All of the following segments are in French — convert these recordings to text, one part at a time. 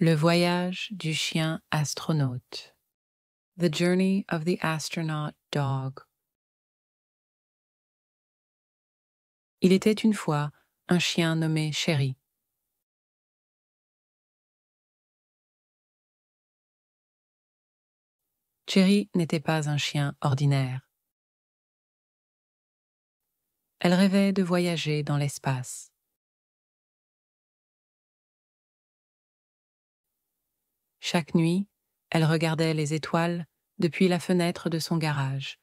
Le voyage du chien astronaute. The Journey of the Astronaut Dog. Il était une fois un chien nommé Cherry. Cherry n'était pas un chien ordinaire. Elle rêvait de voyager dans l'espace. Chaque nuit, elle regardait les étoiles depuis la fenêtre de son garage,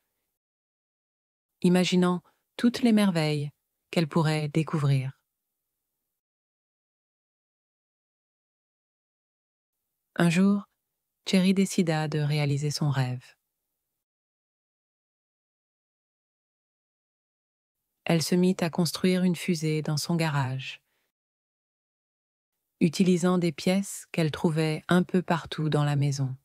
imaginant toutes les merveilles qu'elle pourrait découvrir. Un jour, Cherry décida de réaliser son rêve. Elle se mit à construire une fusée dans son garage utilisant des pièces qu'elle trouvait un peu partout dans la maison.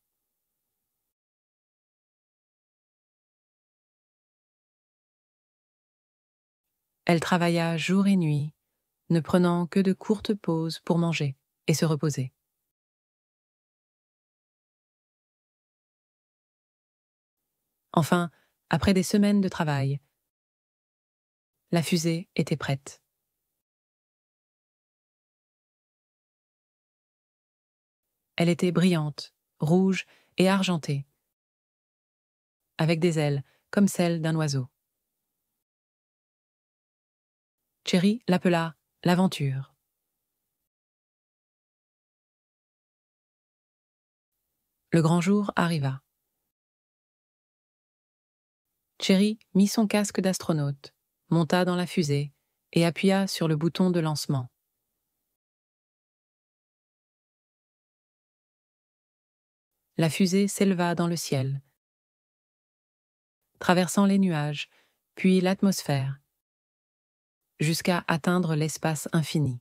Elle travailla jour et nuit, ne prenant que de courtes pauses pour manger et se reposer. Enfin, après des semaines de travail, la fusée était prête. Elle était brillante, rouge et argentée, avec des ailes comme celles d'un oiseau. Cherry l'appela l'aventure. Le grand jour arriva. Cherry mit son casque d'astronaute, monta dans la fusée et appuya sur le bouton de lancement. la fusée s'éleva dans le ciel, traversant les nuages, puis l'atmosphère, jusqu'à atteindre l'espace infini.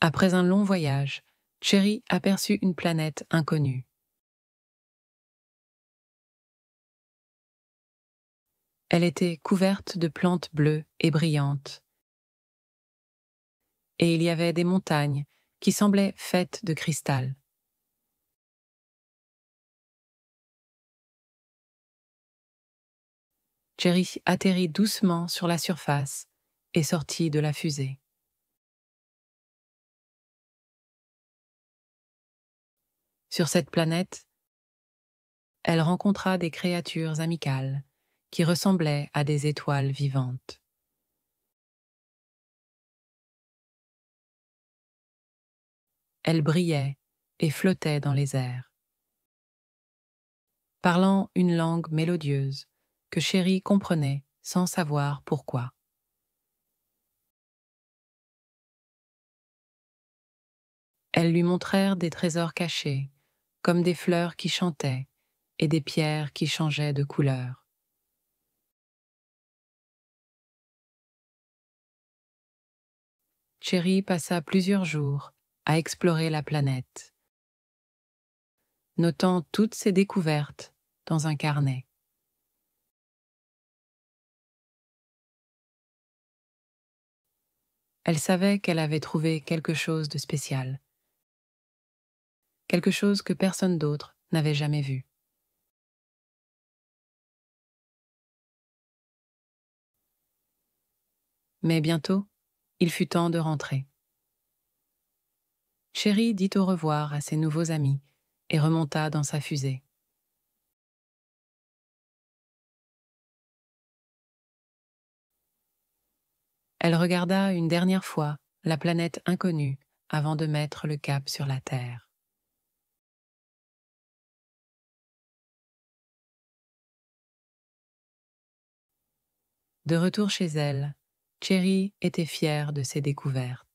Après un long voyage, Cherry aperçut une planète inconnue. Elle était couverte de plantes bleues et brillantes et il y avait des montagnes qui semblaient faites de cristal. Jerry atterrit doucement sur la surface et sortit de la fusée. Sur cette planète, elle rencontra des créatures amicales qui ressemblaient à des étoiles vivantes. elle brillait et flottait dans les airs. Parlant une langue mélodieuse que Chéri comprenait sans savoir pourquoi. Elles lui montrèrent des trésors cachés, comme des fleurs qui chantaient et des pierres qui changeaient de couleur. Chéri passa plusieurs jours à explorer la planète, notant toutes ses découvertes dans un carnet. Elle savait qu'elle avait trouvé quelque chose de spécial, quelque chose que personne d'autre n'avait jamais vu. Mais bientôt, il fut temps de rentrer. Cherry dit au revoir à ses nouveaux amis et remonta dans sa fusée. Elle regarda une dernière fois la planète inconnue avant de mettre le cap sur la Terre. De retour chez elle, Cherry était fière de ses découvertes.